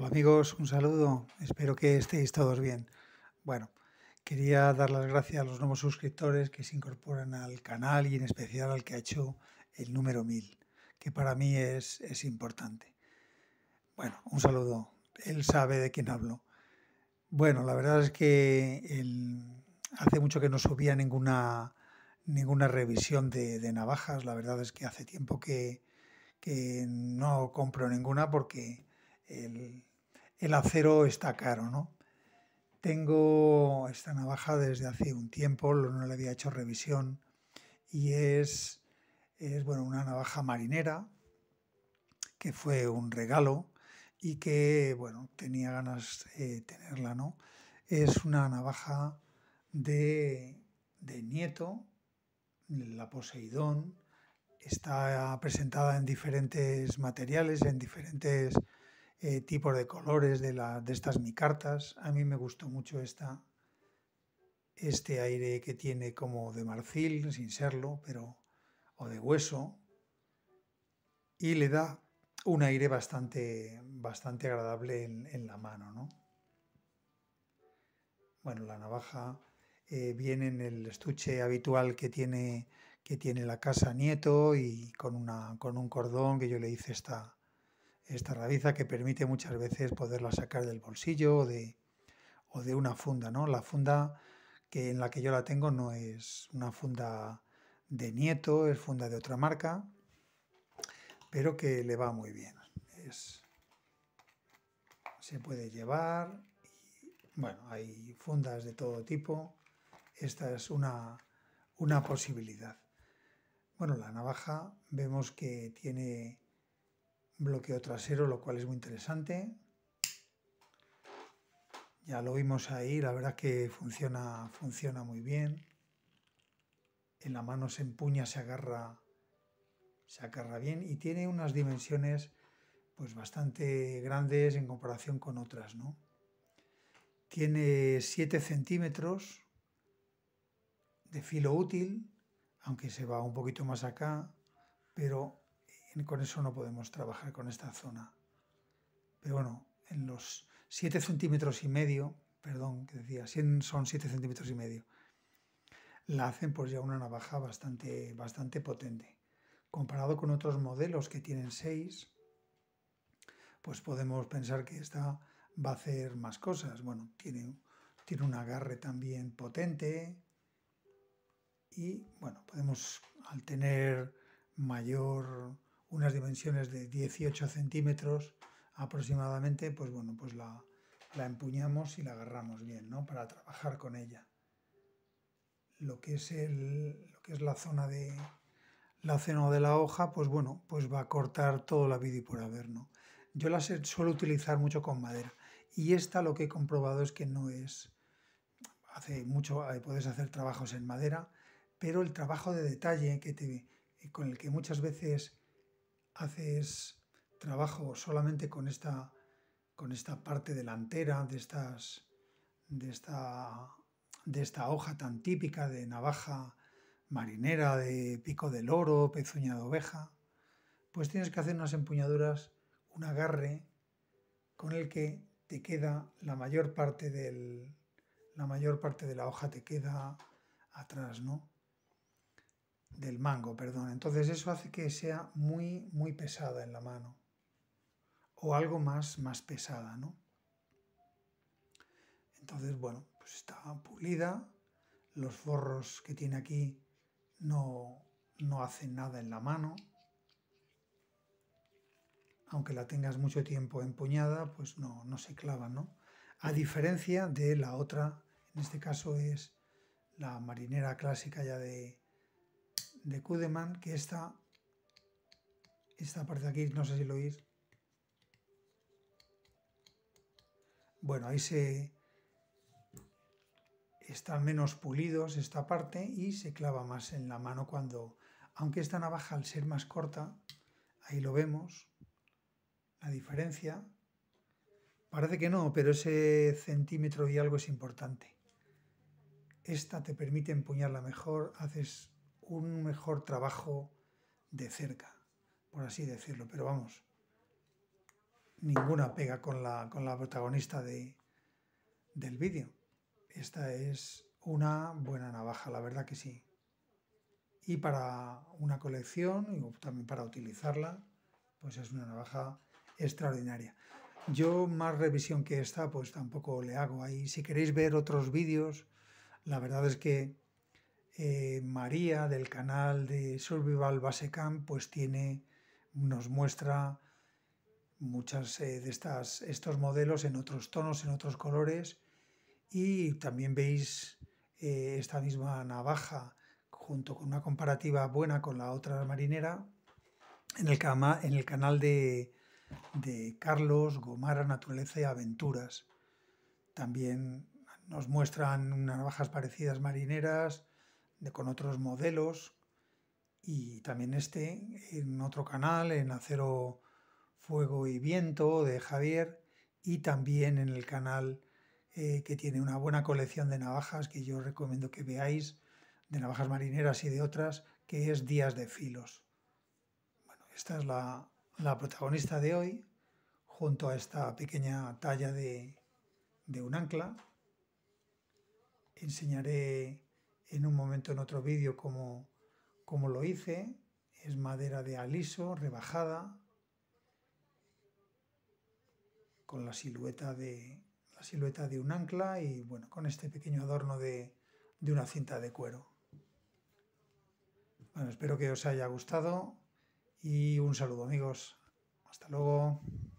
Hola amigos, un saludo. Espero que estéis todos bien. Bueno, quería dar las gracias a los nuevos suscriptores que se incorporan al canal y en especial al que ha hecho el número 1000, que para mí es, importante. Bueno, un saludo. Él sabe de quién hablo. Bueno, la verdad es que hace mucho que no subía ninguna, ninguna revisión de, navajas. La verdad es que hace tiempo que, que no compro ninguna porque el, el acero está caro, ¿no? Tengo esta navaja desde hace un tiempo, no le había hecho revisión y es, es bueno, una navaja marinera que fue un regalo y que bueno, tenía ganas de eh, tenerla, ¿no? Es una navaja de, de Nieto, la Poseidón, está presentada en diferentes materiales, en diferentes tipo eh, tipos de colores de, la, de estas micartas. A mí me gustó mucho esta, este aire que tiene como de marfil, sin serlo, pero o de hueso, y le da un aire bastante, bastante agradable en, la mano. ¿no? Bueno, la navaja eh, viene en el estuche habitual que tiene, que tiene la casa Nieto y con, una, con un cordón que yo le hice esta, esta rabiza que permite muchas veces poderla sacar del bolsillo o de, o de una funda, ¿no? La funda que en la que yo la tengo no es una funda de Nieto, es funda de otra marca, pero que le va muy bien. se puede llevar, bueno, hay fundas de todo tipo, esta es una, una posibilidad. Bueno, la navaja vemos que tiene bloqueo trasero, lo cual es muy interesante. Ya lo vimos ahí, la verdad que funciona, funciona muy bien. En la mano se empuña, se agarra, se agarra bien y tiene unas dimensiones pues bastante grandes en comparación con otras, ¿no? Tiene 7 centímetros de filo útil, aunque se va un poquito más acá, pero con eso no podemos trabajar con esta zona. Pero bueno, en los 7 centímetros y medio, perdón, que decía, son 7 centímetros y medio, la hacen pues ya una navaja bastante, bastante potente. Comparado con otros modelos que tienen 6, pues podemos pensar que esta va a hacer más cosas. Bueno, tiene, tiene un agarre también potente y bueno, podemos al tener mayor unas dimensiones de 18 centímetros aproximadamente, pues bueno, pues la, la empuñamos y la agarramos bien, ¿no? Para trabajar con ella. Lo que es, el, lo que es la zona de la cena de la hoja, pues bueno, pues va a cortar todo la vida y por haber, ¿no? Yo la suelo utilizar mucho con madera y esta lo que he comprobado es que no es hace mucho eh, puedes hacer trabajos en madera, pero el trabajo de detalle que te con el que muchas veces haces trabajo solamente con esta, con esta parte delantera de, estas, de, esta, de esta hoja tan típica de navaja marinera, de pico de oro, pezuña de oveja, pues tienes que hacer unas empuñaduras, un agarre con el que te queda la mayor parte del la mayor parte de la hoja te queda atrás, ¿no? del mango, perdón. Entonces eso hace que sea muy, muy pesada en la mano. O algo más, más pesada, ¿no? Entonces, bueno, pues está pulida. Los forros que tiene aquí no, no hacen nada en la mano. Aunque la tengas mucho tiempo empuñada, pues no, no se clava, ¿no? A diferencia de la otra, en este caso es la marinera clásica ya de, de Kudeman, que esta, esta parte de aquí, no sé si lo oís. Bueno, ahí se están menos pulidos esta parte y se clava más en la mano cuando, aunque esta navaja al ser más corta, ahí lo vemos, la diferencia. Parece que no, pero ese centímetro y algo es importante. Esta te permite empuñarla mejor, haces un mejor trabajo de cerca, por así decirlo. Pero vamos, ninguna pega con la, con la protagonista de, del vídeo. Esta es una buena navaja, la verdad que sí. Y para una colección y también para utilizarla, pues es una navaja extraordinaria. Yo más revisión que esta, pues tampoco le hago ahí. Si queréis ver otros vídeos, la verdad es que eh, María del canal de Survival Basecamp pues tiene, nos muestra muchas eh, de estos modelos en otros tonos, en otros colores y también veis eh, esta misma navaja junto con una comparativa buena con la otra marinera en el, en el canal de, de Carlos Gomara Naturaleza y Aventuras. También nos muestran unas navajas parecidas marineras, de, con otros modelos y también este en otro canal, en Acero, Fuego y Viento de Javier y también en el canal eh, que tiene una buena colección de navajas que yo recomiendo que veáis, de navajas marineras y de otras, que es Días de Filos. Bueno, esta es la, protagonista de hoy, junto a esta pequeña talla de un ancla. Enseñaré en un momento en otro vídeo como lo hice. Es madera de aliso, rebajada, con la silueta de, la silueta de un ancla y bueno, con este pequeño adorno de, de una cinta de cuero. Bueno, espero que os haya gustado y un saludo amigos. Hasta luego.